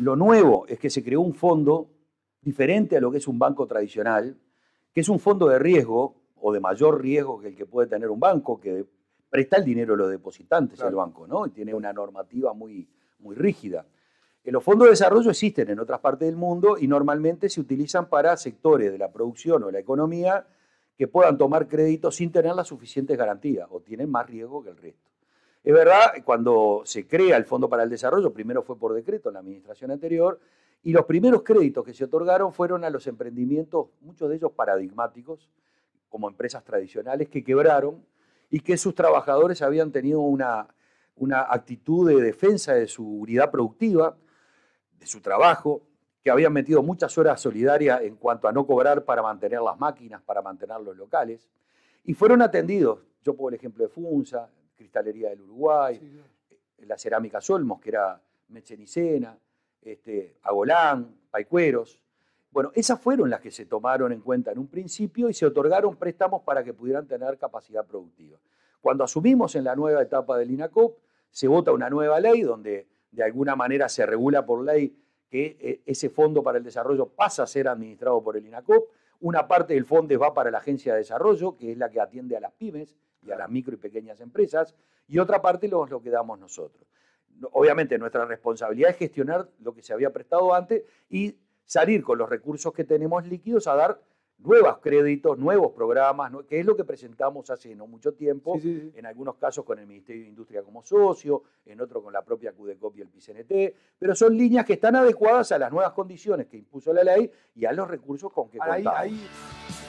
Lo nuevo es que se creó un fondo diferente a lo que es un banco tradicional, que es un fondo de riesgo o de mayor riesgo que el que puede tener un banco, que presta el dinero a los depositantes al el banco, ¿no? Y tiene una normativa muy, muy rígida. Eh, los fondos de desarrollo existen en otras partes del mundo y normalmente se utilizan para sectores de la producción o la economía que puedan tomar crédito sin tener las suficientes garantías o tienen más riesgo que el resto. Es verdad, cuando se crea el Fondo para el Desarrollo, primero fue por decreto en la administración anterior, y los primeros créditos que se otorgaron fueron a los emprendimientos, muchos de ellos paradigmáticos, como empresas tradicionales que quebraron y que sus trabajadores habían tenido una, una actitud de defensa de su unidad productiva, de su trabajo, que habían metido muchas horas solidarias en cuanto a no cobrar para mantener las máquinas, para mantener los locales, y fueron atendidos. Yo pongo el ejemplo de Funza, Galería del Uruguay, eh, la cerámica Solmos, que era Mechenicena, este, Agolán, Paicueros. Bueno, esas fueron las que se tomaron en cuenta en un principio y se otorgaron préstamos para que pudieran tener capacidad productiva. Cuando asumimos en la nueva etapa del INACOP, se vota una nueva ley donde de alguna manera se regula por ley que eh, ese fondo para el desarrollo pasa a ser administrado por el INACOP. Una parte del fondo va para la Agencia de Desarrollo, que es la que atiende a las pymes y a las micro y pequeñas empresas, y otra parte los lo que damos nosotros. Obviamente nuestra responsabilidad es gestionar lo que se había prestado antes y salir con los recursos que tenemos líquidos a dar nuevos créditos, nuevos programas, que es lo que presentamos hace no mucho tiempo, en algunos casos con el Ministerio de Industria como socio, en otro con la propia CUDECOP y el PICNT, pero son líneas que están adecuadas a las nuevas condiciones que impuso la ley y a los recursos con que contamos. Ahí, ahí...